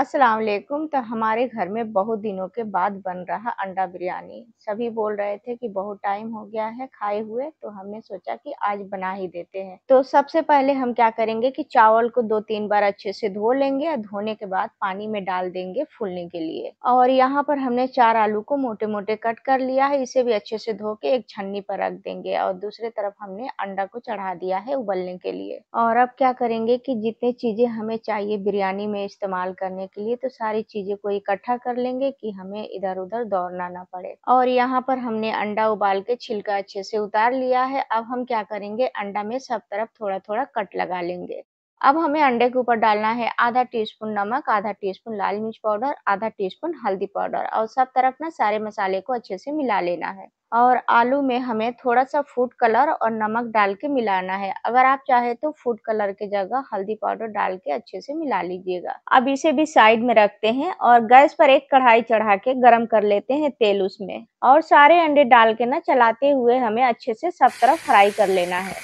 अस्सलाम वालेकुम तो हमारे घर में बहुत दिनों के बाद बन रहा अंडा बिरयानी सभी बोल रहे थे कि बहुत टाइम हो गया है खाए हुए तो हमने सोचा कि आज बना ही देते हैं तो सबसे पहले हम क्या करेंगे कि चावल को दो तीन बार अच्छे से धो लेंगे और धोने के बाद पानी में डाल देंगे फूलने के लिए और यहाँ पर हमने चार आलू को मोटे मोटे कट कर लिया है इसे भी अच्छे से धो के एक छन्नी पर रख देंगे और दूसरे तरफ हमने अंडा को चढ़ा दिया है उबलने के लिए और अब क्या करेंगे की जितनी चीजें हमें चाहिए बिरयानी में इस्तेमाल करने करने के लिए तो सारी चीज़ें को इकट्ठा कर लेंगे कि हमें इधर उधर दौड़ना ना पड़े और यहाँ पर हमने अंडा उबाल के छिलका अच्छे से उतार लिया है अब हम क्या करेंगे अंडा में सब तरफ थोड़ा थोड़ा कट लगा लेंगे अब हमें अंडे के ऊपर डालना है आधा टीस्पून नमक आधा टीस्पून लाल मिर्च पाउडर आधा टीस्पून हल्दी पाउडर और सब तरफ ना सारे मसाले को अच्छे से मिला लेना है और आलू में हमें थोड़ा सा फूड कलर और नमक डाल के मिलाना है अगर आप चाहे तो फूड कलर के जगह हल्दी पाउडर डाल के अच्छे से मिला लीजिएगा अब इसे भी साइड में रखते हैं और गैस पर एक कढ़ाई चढ़ा के गर्म कर लेते हैं तेल उसमें और सारे अंडे डाल के ना चलाते हुए हमें अच्छे से सब तरफ फ्राई कर लेना है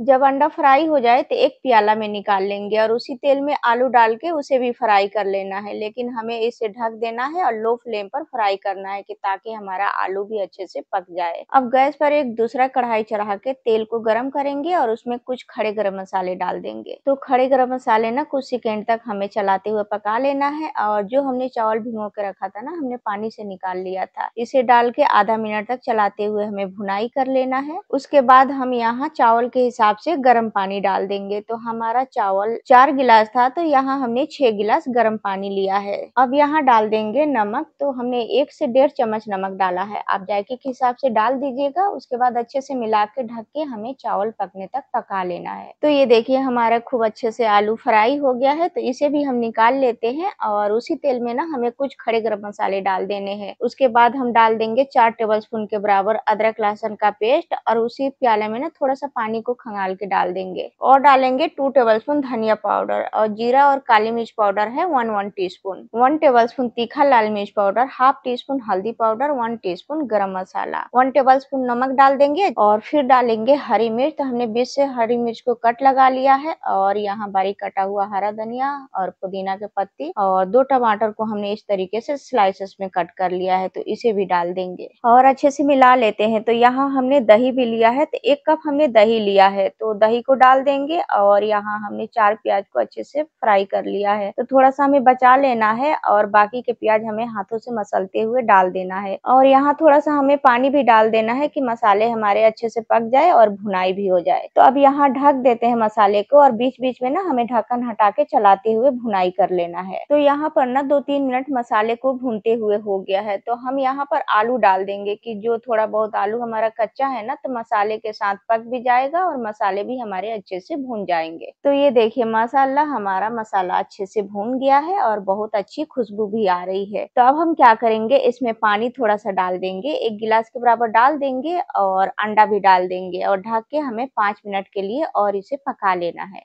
जब अंडा फ्राई हो जाए तो एक प्याला में निकाल लेंगे और उसी तेल में आलू डाल के उसे भी फ्राई कर लेना है लेकिन हमें इसे ढक देना है और लो फ्लेम पर फ्राई करना है कि ताकि हमारा आलू भी अच्छे से पक जाए अब गैस पर एक दूसरा कढ़ाई चढ़ा के तेल को गर्म करेंगे और उसमें कुछ खड़े गर्म मसाले डाल देंगे तो खड़े गर्म मसाले ना कुछ सेकेंड तक हमें चलाते हुए पका लेना है और जो हमने चावल भिगो के रखा था ना हमने पानी से निकाल लिया था इसे डाल के आधा मिनट तक चलाते हुए हमें भुनाई कर लेना है उसके बाद हम यहाँ चावल के हिसाब हिसाब से गर्म पानी डाल देंगे तो हमारा चावल चार गिलास था तो यहाँ हमने छह गिलास गर्म पानी लिया है अब यहाँ डाल देंगे नमक तो हमने एक से डेढ़ चम्मच नमक डाला है आप जायके के हिसाब से डाल दीजिएगा उसके बाद अच्छे से मिला के ढक के हमें चावल पकने तक पका लेना है तो ये देखिए हमारा खूब अच्छे से आलू फ्राई हो गया है तो इसे भी हम निकाल लेते हैं और उसी तेल में ना हमें कुछ खड़े गर्म मसाले डाल देने हैं उसके बाद हम डाल देंगे चार टेबल स्पून के बराबर अदरक लहसुन का पेस्ट और उसी प्याले में ना थोड़ा सा पानी को खंग खंगाल के डाल देंगे और डालेंगे टू टेबल स्पून धनिया पाउडर और जीरा और काली मिर्च पाउडर है one one teaspoon one tablespoon तीखा लाल मिर्च पाउडर हाफ टी स्पून हल्दी पाउडर वन टी स्पून गर्म मसाला वन टेबल स्पून नमक डाल देंगे और फिर डालेंगे हरी मिर्च तो हमने बीच से हरी मिर्च को कट लगा लिया है और यहाँ बारीक कटा हुआ हरा धनिया और पुदीना के पत्ती और दो टमाटर को हमने इस तरीके से स्लाइसेस में कट कर लिया है तो इसे भी डाल देंगे और अच्छे से मिला लेते हैं तो यहाँ हमने दही भी लिया है तो एक कप हमने दही लिया है है तो दही को डाल देंगे और यहाँ हमने चार प्याज को अच्छे से फ्राई कर लिया है तो थोड़ा सा हमें बचा लेना है और बाकी के प्याज हमें हाथों से मसलते हुए डाल देना है और यहाँ थोड़ा सा हमें पानी भी डाल देना है कि मसाले हमारे अच्छे से पक जाए और भुनाई भी हो जाए तो अब यहाँ ढक देते हैं मसाले को और बीच बीच में ना हमें ढक्कन हटा के चलाते हुए भुनाई कर लेना है तो यहाँ पर ना दो तीन मिनट मसाले को भूनते हुए हो गया है तो हम यहाँ पर आलू डाल देंगे की जो थोड़ा बहुत आलू हमारा कच्चा है ना तो मसाले के साथ पक भी जाएगा और मसाले भी हमारे अच्छे से भून जाएंगे तो ये देखिए मसाला हमारा मसाला अच्छे से भून गया है और बहुत अच्छी खुशबू भी आ रही है तो अब हम क्या करेंगे इसमें पानी थोड़ा सा डाल देंगे एक गिलास के बराबर डाल देंगे और अंडा भी डाल देंगे और ढक के हमें पांच मिनट के लिए और इसे पका लेना है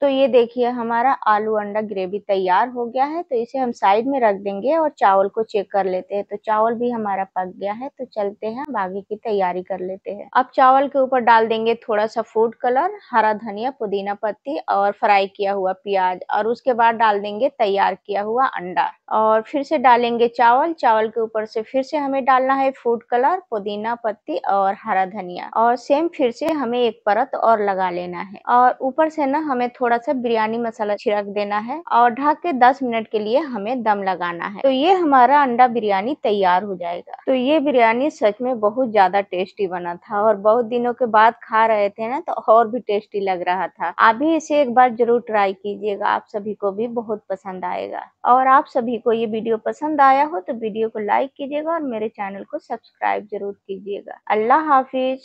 तो ये देखिए हमारा आलू अंडा ग्रेवी तैयार हो गया है तो इसे हम साइड में रख देंगे और चावल को चेक कर लेते हैं तो चावल भी हमारा पक गया है तो चलते हैं बागी की तैयारी कर लेते हैं अब चावल के ऊपर डाल देंगे थोड़ा सा फूड कलर हरा धनिया पुदीना पत्ती और फ्राई किया हुआ प्याज और उसके बाद डाल देंगे तैयार किया हुआ अंडा और फिर से डालेंगे चावल चावल के ऊपर से फिर से हमें डालना है फूड कलर पुदीना पत्ती और हरा धनिया और सेम फिर से हमें एक परत और लगा लेना है और ऊपर से न हमें थोड़ा थोड़ा सा बिरयानी मसाला छिड़क देना है और ढक के 10 मिनट के लिए हमें दम लगाना है तो ये हमारा अंडा बिरयानी तैयार हो जाएगा तो ये बिरयानी सच में बहुत ज्यादा टेस्टी बना था और बहुत दिनों के बाद खा रहे थे ना तो और भी टेस्टी लग रहा था आप भी इसे एक बार जरूर ट्राई कीजिएगा आप सभी को भी बहुत पसंद आएगा और आप सभी को ये वीडियो पसंद आया हो तो वीडियो को लाइक कीजिएगा और मेरे चैनल को सब्सक्राइब जरूर कीजिएगा अल्लाह हाफिज